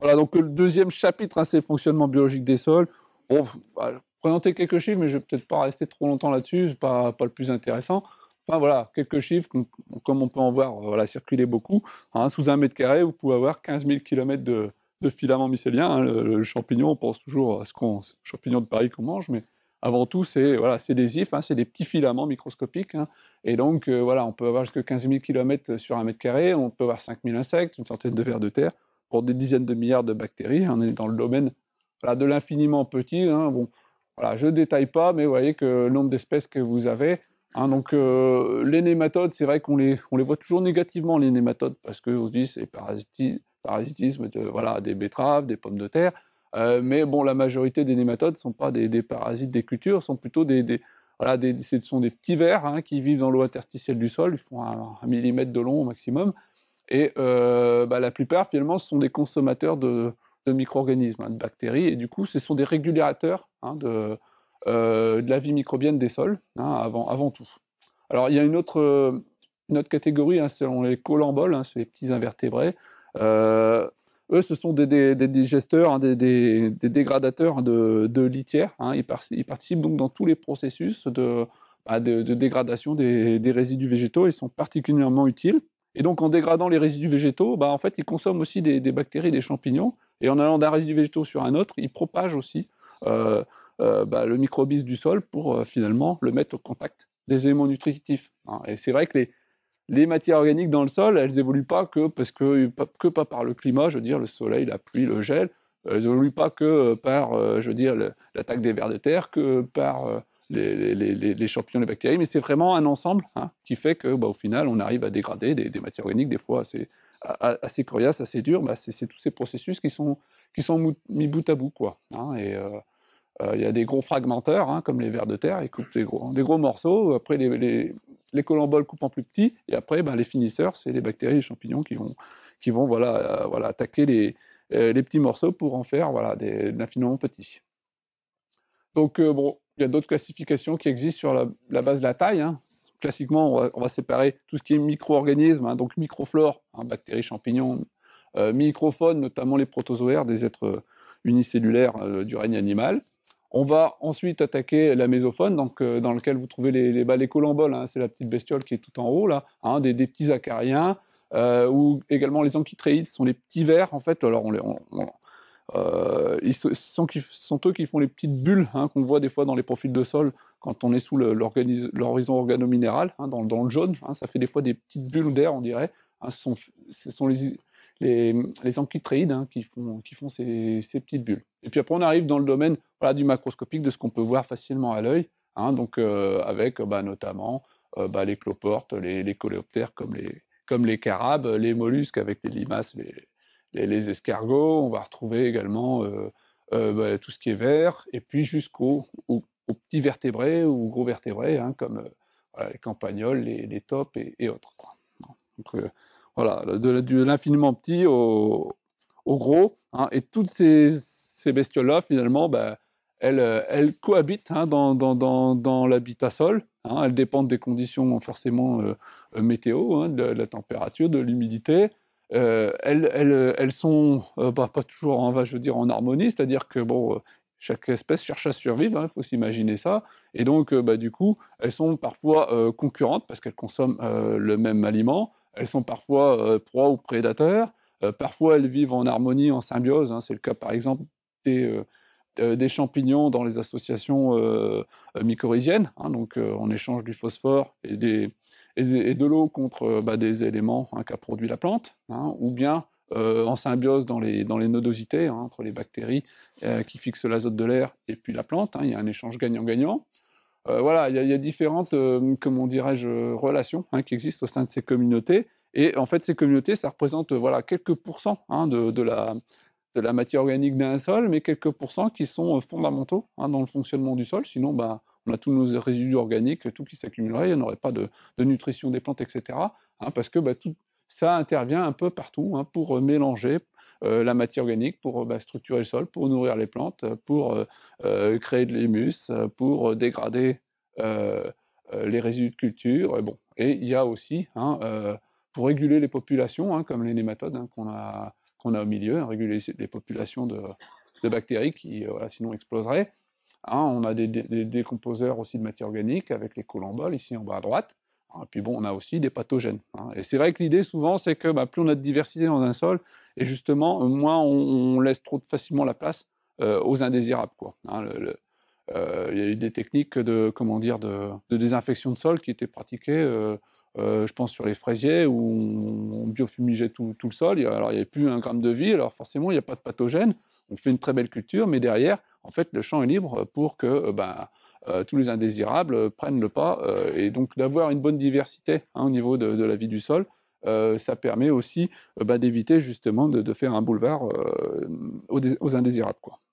Voilà, donc le deuxième chapitre, hein, c'est le fonctionnement biologique des sols. Bon, vais présenter quelques chiffres, mais je vais peut-être pas rester trop longtemps là-dessus, ce pas, pas le plus intéressant. Enfin voilà, quelques chiffres, comme on peut en voir circuler beaucoup. Hein. sous un mètre carré, vous pouvez avoir 15 000 km de, de filaments mycéliens. Hein, le, champignon, on pense toujours à ce qu'on, champignon de Paris qu'on mange, mais avant tout, c'est voilà, c'est des ifs, c'est des petits filaments microscopiques. et donc euh, voilà, on peut avoir jusqu'à 15 000 km sur un mètre carré, on peut avoir 5 000 insectes, une centaine de vers de terre pour des dizaines de milliards de bactéries. Hein, on est dans le domaine de l'infiniment petit. Hein, bon, voilà, je ne détaille pas, mais vous voyez que le nombre d'espèces que vous avez. Hein, donc, euh, les nématodes, c'est vrai qu'on les, on les voit toujours négativement, les nématodes, parce qu'on se dit c'est parasitisme, parasitisme de, voilà, des betteraves, des pommes de terre. Euh, mais bon, la majorité des nématodes ne sont pas des, parasites des cultures, sont plutôt des, voilà, ce sont des petits vers qui vivent dans l'eau interstitielle du sol, ils font un millimètre de long au maximum. Et euh, bah, la plupart, finalement, ce sont des consommateurs de, micro-organismes, hein, de bactéries. Et du coup, ce sont des régulateurs hein, de, euh, de, la vie microbienne des sols, hein, avant, avant, tout. Alors, il y a une autre, une autre catégorie, selon les colamboles, hein, les petits invertébrés. Euh, eux, ce sont des, digesteurs, des, dégradateurs de, litière. Ils, participent donc dans tous les processus de, bah, de dégradation des résidus végétaux. Ils sont particulièrement utiles et donc, en dégradant les résidus végétaux, bah, en fait, ils consomment aussi des, bactéries, des champignons. Et en allant d'un résidu végétal sur un autre, ils propagent aussi euh, euh, bah, le microbis du sol pour euh, finalement le mettre au contact des éléments nutritifs. Hein. Et c'est vrai que les, les matières organiques dans le sol, elles évoluent pas que, parce que, que pas par le climat, je veux dire, le soleil, la pluie, le gel. Elles évoluent pas que par, je veux dire, l'attaque des vers de terre, que par les, champignons, les bactéries, mais c'est vraiment un ensemble hein, qui fait que, bah, au final, on arrive à dégrader des, matières organiques, des fois assez, assez assez dures. Bah, c'est tous ces processus qui sont, mis bout à bout. Quoi, hein. et euh, euh, il y a des gros fragmenteurs, hein, comme les vers de terre, ils coupent des gros, morceaux. Après, les, les, colomboles coupent en plus petits. Et après, bah, les finisseurs, c'est les bactéries, les champignons qui vont, euh, voilà, attaquer les, petits morceaux pour en faire voilà, des, de petits. Donc, bon, il y a d'autres classifications qui existent sur la, base de la taille. Hein. Classiquement, on va, séparer tout ce qui est micro-organismes, hein, donc microflore, hein, bactéries, champignons, euh, microphones, notamment les protozoaires, des êtres euh, unicellulaires euh, du règne animal. On va ensuite attaquer la mésophone, donc, euh, dans lequel vous trouvez les, les, c'est la petite bestiole qui est tout en haut, là, des, petits acariens, ou également les ankytréides, ce sont les petits vers, en fait, alors on les, euh, sont, sont, eux qui font les petites bulles hein, qu'on voit des fois dans les profils de sol quand on est sous l'horizon organominéral, hein, dans, le jaune. Hein. ça fait des fois des petites bulles d'air, on dirait. ce, sont, ce sont les, les, qui font, qui font ces, petites bulles. Et puis après, on arrive dans le domaine voilà, du macroscopique, de ce qu'on peut voir facilement à l'œil, donc euh, avec bah, notamment euh, bah, les cloportes, les, coléoptères comme les, comme les carabes, les mollusques avec les limaces, les, escargots, on va retrouver également euh, euh, bah, tout ce qui est vert, et puis jusqu'aux aux, petits vertébrés ou gros vertébrés, hein, comme euh, les campagnols, les, les tops et, autres. Donc voilà, de, l'infiniment petit au, gros, hein, et toutes ces, bestioles-là, finalement, bah, elles, cohabitent hein, dans, l'habitat sol. elles dépendent des conditions forcément météo, de, la température, de l'humidité. Euh, elles, elles, sont euh, bah, pas toujours, je dire, en harmonie, c'est-à-dire que bon, euh, chaque espèce cherche à survivre, il hein, faut s'imaginer ça, et donc bah, du coup, elles sont parfois concurrentes parce qu'elles consomment le même aliment, elles sont parfois proies ou prédateurs, parfois elles vivent en harmonie, en symbiose, hein, c'est le cas par exemple des champignons dans les associations euh, mycorhiziennes. Hein, donc, on échange du phosphore et des, et, de l'eau contre euh, bah, des éléments hein, qu'a produit la plante, hein, ou bien euh, en symbiose dans les, dans les nodosités hein, entre les bactéries euh, qui fixent l'azote de l'air et puis la plante. il y a un échange gagnant-gagnant. voilà, il y, a différentes, comment dirais-je, relations qui existent au sein de ces communautés. Et en fait, ces communautés, ça représente voilà, quelques pourcents de, de, la, de la matière organique d'un sol, mais quelques pourcents qui sont fondamentaux dans le fonctionnement du sol. Sinon, bah, on a tous nos résidus organiques, tout qui s'accumulerait, il n'y aurait pas de, nutrition des plantes, etc. Hein, parce que bah, tout ça intervient un peu partout hein, pour euh, mélanger euh, la matière organique, pour euh, bah, structurer le sol, pour nourrir les plantes, pour créer de l'humus, pour dégrader les résidus de culture. Et, bon, et il y a aussi, hein, pour réguler les populations, comme les nématodes qu'on a, qu'on a au milieu, réguler les populations de, bactéries qui sinon exploseraient. Hein, on a des, décomposeurs aussi de matière organique avec les colamboles ici en bas à droite. Et hein, puis bon, on a aussi des pathogènes. Hein. Et c'est vrai que l'idée souvent, c'est que bah, plus on a de diversité dans un sol, et justement, euh, moins on, laisse trop facilement la place euh, aux indésirables. Euh, il y a eu des techniques de, comment dire, de, désinfection de sol qui étaient pratiquées, je pense, sur les fraisiers, où on, biofumigeait tout, le sol. Alors, il n'y avait plus un gramme de vie, alors forcément, il n'y a pas de pathogène. On fait une très belle culture, mais derrière, en fait, le champ est libre pour que euh, ben, euh, tous les indésirables prennent le pas. Euh, et donc, d'avoir une bonne diversité hein, au niveau de, la vie du sol, ça permet aussi ben, d'éviter justement de, faire un boulevard aux, aux indésirables. Quoi.